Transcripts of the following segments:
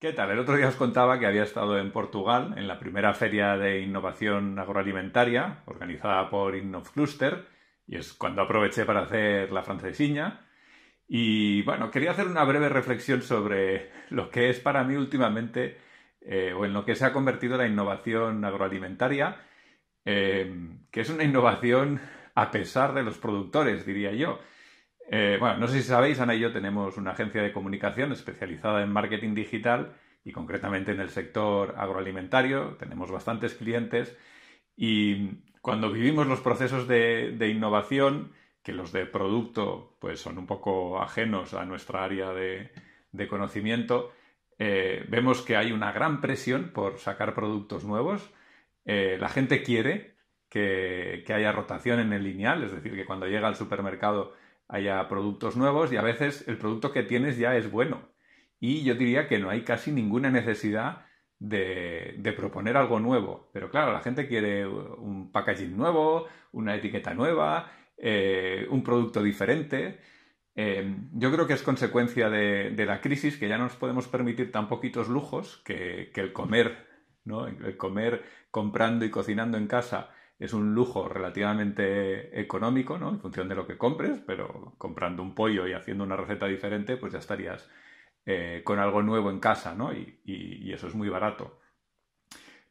¿Qué tal? El otro día os contaba que había estado en Portugal en la primera feria de innovación agroalimentaria organizada por InnovCluster y es cuando aproveché para hacer la francesiña. Y bueno, quería hacer una breve reflexión sobre lo que es para mí últimamente eh, o en lo que se ha convertido la innovación agroalimentaria, eh, que es una innovación a pesar de los productores, diría yo. Eh, bueno, no sé si sabéis, Ana y yo tenemos una agencia de comunicación especializada en marketing digital y concretamente en el sector agroalimentario. Tenemos bastantes clientes y cuando vivimos los procesos de, innovación, que los de producto pues, son un poco ajenos a nuestra área de, conocimiento, eh, vemos que hay una gran presión por sacar productos nuevos. Eh, la gente quiere que haya rotación en el lineal, es decir, que cuando llega al supermercado haya productos nuevos y a veces el producto que tienes ya es bueno. Y yo diría que no hay casi ninguna necesidad de, proponer algo nuevo. Pero claro, la gente quiere un packaging nuevo, una etiqueta nueva, eh, un producto diferente. Em, yo creo que es consecuencia de, la crisis que ya no nos podemos permitir tan poquitos lujos que, que el comer, ¿no? El comer comprando y cocinando en casa es un lujo relativamente económico, ¿no? En función de lo que compres, pero comprando un pollo y haciendo una receta diferente, pues ya estarías eh, con algo nuevo en casa, ¿no? Y, eso es muy barato.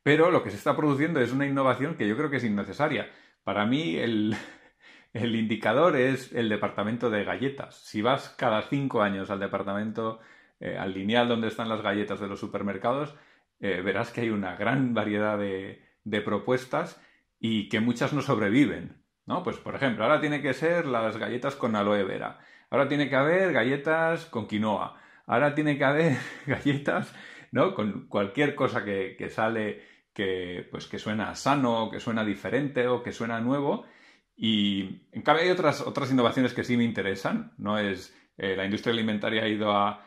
Pero lo que se está produciendo es una innovación que yo creo que es innecesaria. Para mí, el, indicador es el departamento de galletas. Si vas cada cinco años al departamento, eh, al lineal donde están las galletas de los supermercados, eh, verás que hay una gran variedad de, de propuestas y que muchas no sobreviven, ¿no? Pues, por ejemplo, ahora tiene que ser las galletas con aloe vera, ahora tiene que haber galletas con quinoa, ahora tiene que haber galletas, ¿no? Con cualquier cosa que, que sale que, pues, que suena sano, que suena diferente o que suena nuevo. Y en cambio hay otras, otras innovaciones que sí me interesan, ¿no? Es eh, la industria alimentaria ha ido a,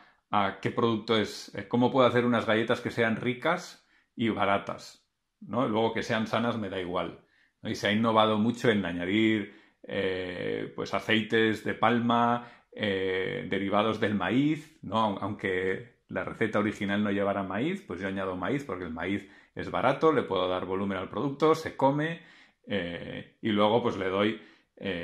qué producto es, eh, cómo puedo hacer unas galletas que sean ricas y baratas, ¿no? Luego que sean sanas me da igual. Y se ha innovado mucho en añadir eh, pues aceites de palma, eh, derivados del maíz, ¿no? aunque la receta original no llevara maíz, pues yo añado maíz porque el maíz es barato, le puedo dar volumen al producto, se come eh, y luego pues le doy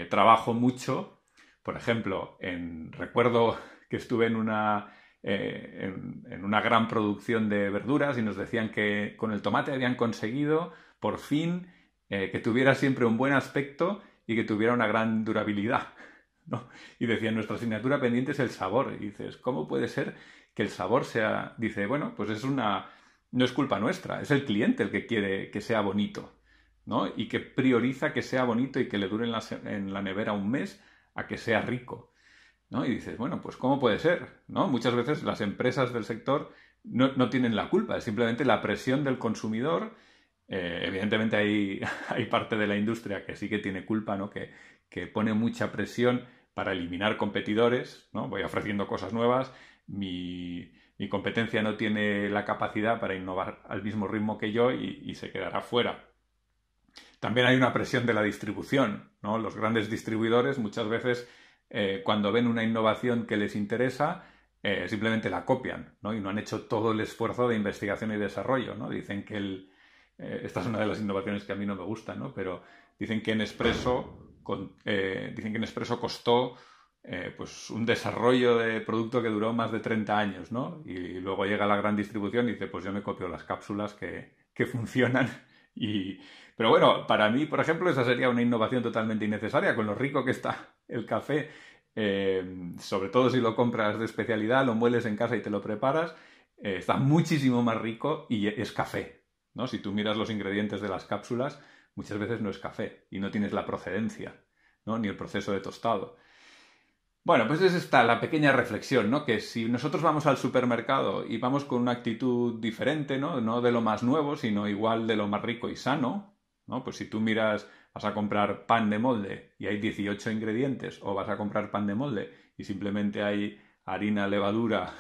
trabajo mucho. Por ejemplo, en, recuerdo que estuve en una en, una gran producción de verduras y nos decían que con el tomate habían conseguido por fin eh, que tuviera siempre un buen aspecto y que tuviera una gran durabilidad. ¿no? Y decía, nuestra asignatura pendiente es el sabor. Y dices, ¿cómo puede ser que el sabor sea... Dice, bueno, pues es una... No es culpa nuestra, es el cliente el que quiere que sea bonito, ¿no? Y que prioriza que sea bonito y que le dure en la, nevera un mes a que sea rico. ¿no? Y dices, bueno, pues ¿cómo puede ser? ¿no? Muchas veces las empresas del sector no, no, tienen la culpa, es simplemente la presión del consumidor eh, evidentemente hay, hay, parte de la industria que sí que tiene culpa, ¿no? que, pone mucha presión para eliminar competidores, ¿no? voy ofreciendo cosas nuevas, mi, competencia no tiene la capacidad para innovar al mismo ritmo que yo y, se quedará fuera. También hay una presión de la distribución. ¿no? Los grandes distribuidores muchas veces eh, cuando ven una innovación que les interesa, eh, simplemente la copian ¿no? y no han hecho todo el esfuerzo de investigación y desarrollo. ¿no? Dicen que el, eh, esta es una de las innovaciones que a mí no me gusta, ¿no? Pero dicen que en Espresso, eh, dicen que en costó eh, pues, un desarrollo de producto que duró más de 30 años, ¿no? Y, luego llega la gran distribución y dice, pues yo me copio las cápsulas que, funcionan pero bueno, para mí, por ejemplo, esa sería una innovación totalmente innecesaria, con lo rico que está el café, sobre todo si lo compras de especialidad, lo mueles en casa y te lo preparas, está muchísimo más rico y es café. Si tú miras los ingredientes de las cápsulas, muchas veces no es café y no tienes la procedencia, ¿no? Ni el proceso de tostado. Bueno, pues es esta la pequeña reflexión, ¿no? Que si nosotros vamos al supermercado y vamos con una actitud diferente, ¿no? de lo más nuevo, sino igual de lo más rico y sano, ¿no? Pues si tú miras, vas a comprar pan de molde y hay 18 ingredientes, o vas a comprar pan de molde y simplemente hay harina, levadura,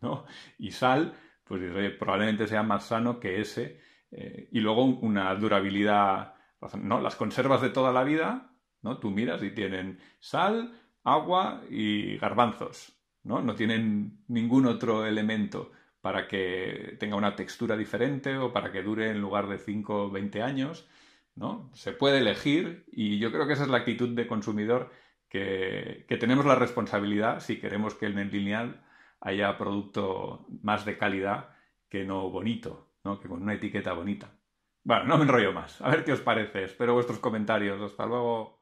Y sal, pues eh, probablemente sea más sano que ese eh, y luego una durabilidad, ¿no? Las conservas de toda la vida, ¿no? Tú miras y tienen sal, agua y garbanzos, ¿no? No tienen ningún otro elemento para que tenga una textura diferente o para que dure en lugar de 5 o 20 años, ¿no? Se puede elegir y yo creo que esa es la actitud de consumidor que, que tenemos la responsabilidad si queremos que en el lineal haya producto más de calidad que no bonito, que con una etiqueta bonita. Bueno, no me enrollo más. A ver qué os parece. Espero vuestros comentarios. Hasta luego.